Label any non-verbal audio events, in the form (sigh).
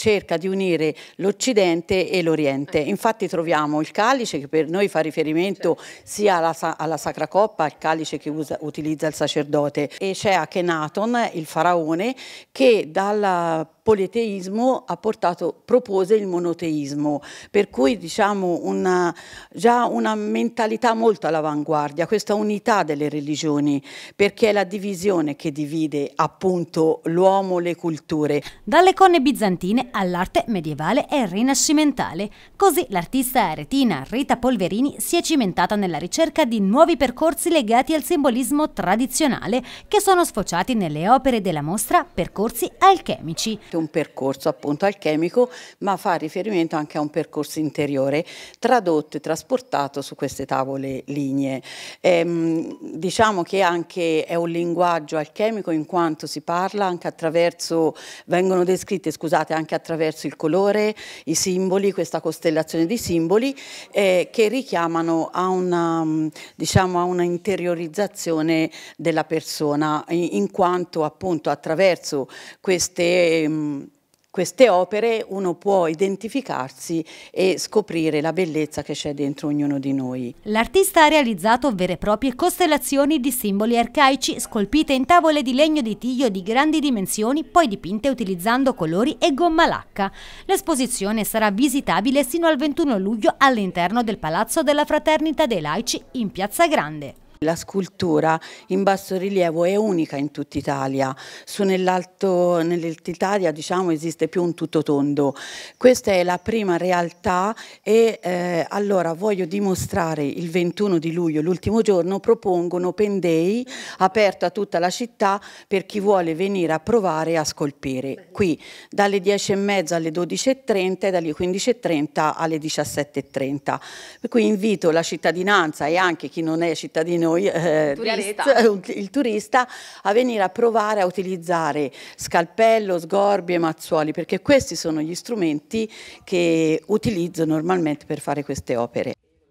cerca di unire l'Occidente e l'Oriente. Eh. Infatti troviamo il calice che per noi fa riferimento sia alla, alla Sacra Coppa, al calice che usa, utilizza il sacerdote, e c'è Akhenaton, il faraone, che dalla politeismo ha portato, propose il monoteismo, per cui diciamo una, già una mentalità molto all'avanguardia, questa unità delle religioni, perché è la divisione che divide appunto l'uomo, le culture. Dalle conne bizantine all'arte medievale e rinascimentale, così l'artista aretina Rita Polverini si è cimentata nella ricerca di nuovi percorsi legati al simbolismo tradizionale che sono sfociati nelle opere della mostra Percorsi alchemici un percorso appunto alchemico, ma fa riferimento anche a un percorso interiore tradotto e trasportato su queste tavole lignee. Ehm, diciamo che anche è un linguaggio alchemico in quanto si parla anche attraverso, vengono descritte scusate, anche attraverso il colore, i simboli, questa costellazione di simboli eh, che richiamano a una, diciamo, a una interiorizzazione della persona in, in quanto appunto attraverso queste ehm, con ehm, queste opere uno può identificarsi e scoprire la bellezza che c'è dentro ognuno di noi. L'artista ha realizzato vere e proprie costellazioni di simboli arcaici scolpite in tavole di legno di tiglio di grandi dimensioni, poi dipinte utilizzando colori e gomma lacca. L'esposizione sarà visitabile sino al 21 luglio all'interno del Palazzo della Fraternita dei Laici in Piazza Grande. La scultura in basso rilievo è unica in tutta Italia, su nell'alto nell'Italia diciamo esiste più un tutto tondo. Questa è la prima realtà e eh, allora voglio dimostrare il 21 di luglio, l'ultimo giorno, propongo un open day aperto a tutta la città per chi vuole venire a provare a scolpire. Qui dalle 10 e mezza alle 12.30 e dalle 15.30 alle 17.30. Per cui invito la cittadinanza e anche chi non è cittadino noi, eh, turista. (laughs) il turista, a venire a provare a utilizzare scalpello, sgorbie, mazzuoli, perché questi sono gli strumenti che utilizzo normalmente per fare queste opere.